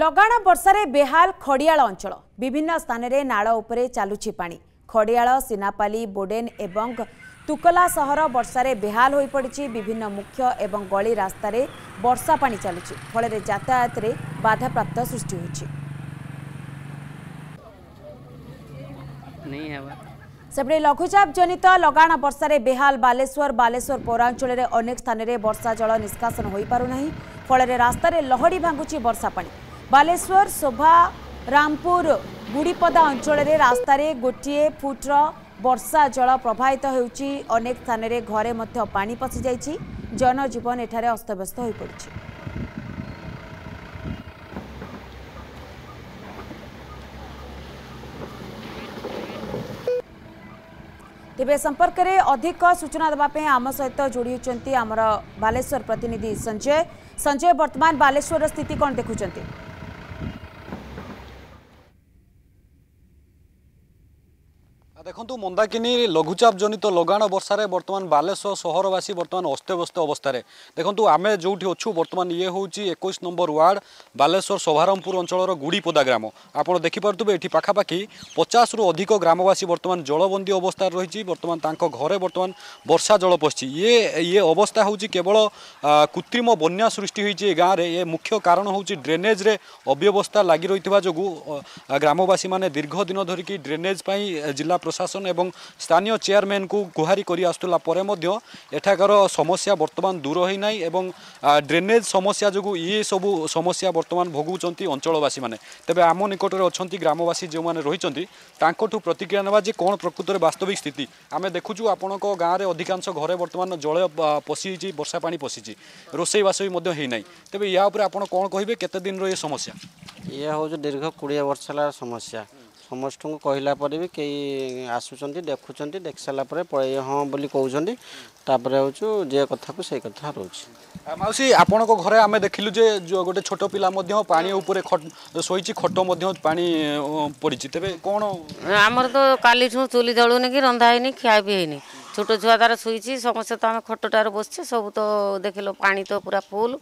ଲଗାଣ ବର୍ଷାରେ ବେହାଲ ଖଡ଼ିଆଳ ଅଞ୍ଚଳ ବିଭିନ୍ନ ସ୍ଥାନରେ ନାଳ ଉପରେ ଚାଲୁଛି ପାଣି ଖଡ଼ିଆଳ ସିନାପାଲି ବୋଡେନ ଏବଂ ତୁକଲା ସହର ବର୍ଷାରେ ବେହାଲ ହୋଇପଡ଼ିଛି ବିଭିନ୍ନ ମୁଖ୍ୟ ଏବଂ ଗଳି ରାସ୍ତାରେ ବର୍ଷା ପାଣି ଚାଲୁଛି ଫଳରେ ଯାତାୟାତରେ ବାଧାପ୍ରାପ୍ତ ସୃଷ୍ଟି ହୋଇଛି ସେପଟେ ଲଘୁଚାପ ଜନିତ ଲଗାଣ ବର୍ଷାରେ ବେହାଲ ବାଲେଶ୍ୱର ବାଲେଶ୍ୱର ପୌରାଞ୍ଚଳରେ ଅନେକ ସ୍ଥାନରେ ବର୍ଷା ଜଳ ନିଷ୍କାସନ ହୋଇପାରୁନାହିଁ ଫଳରେ ରାସ୍ତାରେ ଲହଡ଼ି ଭାଙ୍ଗୁଛି ବର୍ଷା ପାଣି ବାଲେଶ୍ୱର ଶୋଭା ରାମପୁର ଗୁଡ଼ିପଦା ଅଞ୍ଚଳରେ ରାସ୍ତାରେ ଗୋଟିଏ ଫୁଟର ବର୍ଷା ଜଳ ପ୍ରବାହିତ ହେଉଛି ଅନେକ ସ୍ଥାନରେ ଘରେ ମଧ୍ୟ ପାଣି ପଶିଯାଇଛି ଜନଜୀବନ ଏଠାରେ ଅସ୍ତବ୍ୟସ୍ତ ହୋଇପଡ଼ିଛି ତେବେ ସମ୍ପର୍କରେ ଅଧିକ ସୂଚନା ଦେବା ପାଇଁ ଆମ ସହିତ ଯୋଡ଼ି ହେଉଛନ୍ତି ଆମର ବାଲେଶ୍ୱର ପ୍ରତିନିଧି ସଞ୍ଜୟ ସଞ୍ଜୟ ବର୍ତ୍ତମାନ ବାଲେଶ୍ୱରର ସ୍ଥିତି କ'ଣ ଦେଖୁଛନ୍ତି দেখন্তু মন্দাকিনি লঘুচাপ জনিত লগাণ বর্ষার বর্তমান বালেশ্বর সহরবাসী বর্তমান অস্তব্যস্ত অবস্থায় দেখন্তু আমি যেটি অছু বর্তমান ইয়ে হচ্ছে একুশ নম্বর ওয়ার্ড বালেশ্বর সভারমপুর অঞ্চলর গুড়িপদা গ্রাম আপনার দেখিপারে এটি পাখাপাখি পচাশ রু অধিক গ্রামবাসী বর্তমান জলবন্দী অবস্থায় রয়েছে বর্তমান তাঁর ঘরে বর্তমান বর্ষা জল পশছি ইয়ে ইয়ে অবস্থা হচ্ছে কেবল কৃত্রিম বন্যা সৃষ্টি হয়েছে এই গাঁরে এ মুখ্য কারণ হচ্ছে ড্রেনেজরে অব্যবস্থা লাগি রয়েছে যোগ গ্রামবাসী মানে দীর্ঘদিন ধরিকি ড্রেনেজ পাই জেলা প্রশাসন এবং স্থানীয় চেয়ারম্যানকু গুহারি করে আসুলা পরে মধ্য এঠাকার সমস্যা বর্তমান দূর হয়ে নাই এবং ড্রেনেজ সমস্যা যোগ ইসবু ইয়ে সমস্যা বর্তমান ভোগুচার অঞ্চলবাসী মানে তবে আম নিকটরে অনেক গ্রামবাসী যে রয়েছেন তাঁঠু প্রতিক্রিয়া নেওয়া যে কোণ প্রকৃতরে বাস্তবিক স্থিতি আমি দেখুছু আপনার গাঁরে অধিকাংশ ঘরে বর্তমান জল পশিছি বর্ষা পাঁচ পশিছি রোষেইবাস ବି ମଧ୍ୟ ହେଇନାହିଁ ତେବେ ୟା ଉପରେ ଆପଣ କ'ଣ କହିବେ କେତେ ଦିନର ଏ ସମସ୍ୟା ଏହା ହେଉଛି ଦୀର୍ଘ କୋଡ଼ିଏ ବର୍ଷ ହେଲା ସମସ୍ୟା ସମସ୍ତଙ୍କୁ କହିଲା ପରେ ବି କେହି ଆସୁଛନ୍ତି ଦେଖୁଛନ୍ତି ଦେଖିସାରିଲା ପରେ ପଳେଇ ହଁ ବୋଲି କହୁଛନ୍ତି ତାପରେ ହେଉଛୁ ଯେ କଥାକୁ ସେଇ କଥା ରହୁଛି ମାଉସୀ ଆପଣଙ୍କ ଘରେ ଆମେ ଦେଖିଲୁ ଯେ ଗୋଟେ ଛୋଟ ପିଲା ମଧ୍ୟ ପାଣି ଉପରେ ଶୋଇଛି ଖଟ ମଧ୍ୟ ପାଣି ପଡ଼ିଛି ତେବେ କ'ଣ ଆମର ତ କାଲିଠୁ ଚୁଲି ଜଳୁନି କି ରନ୍ଧା ହେଇନି ଖିଆ ବି ହେଇନି ছোট ছুয়া দ্বারা শুইছি সমস্যা তো আমি খটটার বসছে সবু তো দেখিল পানি তো পুরা ফুল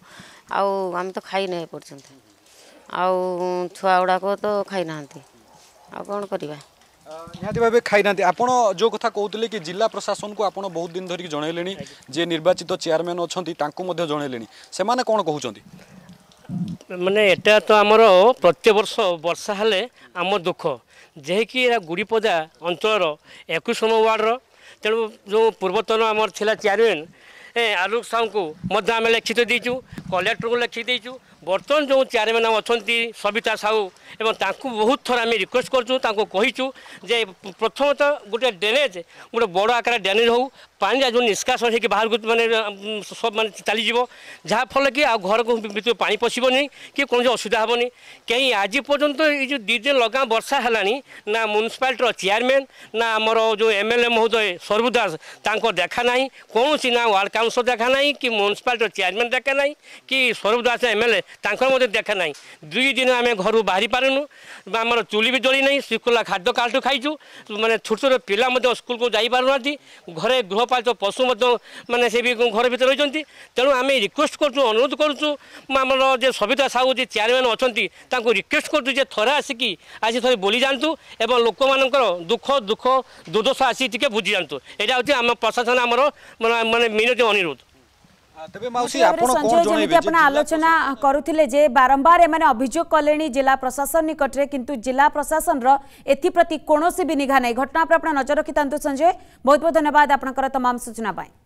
আউ আমি তো খাই না এ পর্যন্ত আউ ছুয়া গুড়াক তো খাই না ଆଉ କ'ଣ କରିବା ନିହାତି ଭାବେ ଖାଇନାହାନ୍ତି ଆପଣ ଯେଉଁ କଥା କହୁଥିଲେ କି ଜିଲ୍ଲା ପ୍ରଶାସନକୁ ଆପଣ ବହୁତ ଦିନ ଧରିକି ଜଣାଇଲେଣି ଯିଏ ନିର୍ବାଚିତ ଚେୟାରମ୍ୟାନ୍ ଅଛନ୍ତି ତାଙ୍କୁ ମଧ୍ୟ ଜଣେଇଲେଣି ସେମାନେ କ'ଣ କହୁଛନ୍ତି ମାନେ ଏଟା ତ ଆମର ପ୍ରତ୍ୟେକ ବର୍ଷ ବର୍ଷା ହେଲେ ଆମ ଦୁଃଖ ଯେହେକି ଏହା ଗୁଡ଼ିପଦା ଅଞ୍ଚଳର ଏକୋଇଶ ନମ୍ବର ୱାର୍ଡ଼ର ତେଣୁ ଯେଉଁ ପୂର୍ବତନ ଆମର ଥିଲା ଚେୟାରମ୍ୟାନ୍ ଆଲୋକ ସାହୁଙ୍କୁ ମଧ୍ୟ ଆମେ ଲେଖିତ ଦେଇଛୁ କଲେକ୍ଟରଙ୍କୁ ଲେଖି ଦେଇଛୁ ବର୍ତ୍ତମାନ ଯେଉଁ ଚେୟାରମ୍ୟାନ୍ ଅଛନ୍ତି ସବିତା ସାହୁ ଏବଂ ତାଙ୍କୁ ବହୁତ ଥର ଆମେ ରିକ୍ୱେଷ୍ଟ କରୁଛୁ ତାଙ୍କୁ କହିଛୁ ଯେ ପ୍ରଥମତଃ ଗୋଟେ ଡ୍ରେନେଜ୍ ଗୋଟେ ବଡ଼ ଆକାର ଡ୍ରେନେଜ୍ ହେଉ ପାଣିରେ ଯେଉଁ ନିଷ୍କାସନ ହେଇକି ବାହାରକୁ ମାନେ ସବୁ ମାନେ ଚାଲିଯିବ ଯାହାଫଳରେ କି ଆଉ ଘରକୁ ଭିତରୁ ପାଣି ପଶିବନି କି କୌଣସି ଅସୁବିଧା ହେବନି କାହିଁ ଆଜି ପର୍ଯ୍ୟନ୍ତ ଏଇ ଯେଉଁ ଦୁଇ ଦିନ ଲଗାଁ ବର୍ଷା ହେଲାଣି ନା ମ୍ୟୁନିସିପାଲିଟିର ଚେୟାରମ୍ୟାନ୍ ନା ଆମର ଯେଉଁ ଏମ୍ ଏଲ୍ ଏ ମହୋଦୟ ସର୍ବୁ ଦାସ ତାଙ୍କ ଦେଖା ନାହିଁ କୌଣସି ନା ୱାର୍ଡ କାଉନସିଲ୍ ଦେଖା ନାହିଁ କି ମ୍ୟୁନିସିପାଲିଟିର ଚେୟାରମ୍ୟାନ୍ ଦେଖା ନାହିଁ କି Sarbu Das M L A ତାଙ୍କର ମଧ୍ୟ ଦେଖା ନାହିଁ ଦୁଇ ଦିନ ଆମେ ଘରୁ ବାହାରି ପାରୁନୁ ଆମର ଚୁଲି ବି ଜଳି ନାହିଁ ଶୁଖିଲା ଖାଦ୍ୟ କାହାଠୁ ଖାଇଛୁ ମାନେ ଛୋଟ ଛୋଟ ପିଲା ମଧ୍ୟ ସ୍କୁଲକୁ ଯାଇପାରୁନାହାନ୍ତି ଘରେ ଗୃହ গৃহপালিত ପଶୁ ମଧ୍ୟ ମାନେ ସେ ବି ଘର ଭିତରେ ରହିଛନ୍ତି ତେଣୁ ଆମେ ରିକ୍ୱେଷ୍ଟ କରୁଛୁ ଅନୁରୋଧ କରୁଛୁ ଆମର ଯେ ସବିତା ସାହୁ ଯେ ଚେୟାରମ୍ୟାନ୍ ଅଛନ୍ତି ତାଙ୍କୁ ରିକ୍ୱେଷ୍ଟ କରୁଛୁ ଯେ ଥରେ ଆସିକି ଆସି ଥରେ ବୋଲି ଯାଆନ୍ତୁ ଏବଂ ଲୋକମାନଙ୍କର ଦୁଃଖ ଦୁଃଖ ଦୁର୍ଦ୍ଦଶା ଆସି ଟିକେ ବୁଝିଯାଆନ୍ତୁ ଏଇଟା ହେଉଛି ଆମ ପ୍ରଶାସନ ଆମର ମାନେ ମିନତି ଅନୁରୋଧ आलोचना करुले बारंबार एम अभियोग कले जिला प्रशासन निकटने किंतु जिला प्रशासन एप्रति भी निघा ना घटना पर आप नजर रखि संजय बहुत बहुत धन्यवाद आपंकर तमाम सूचना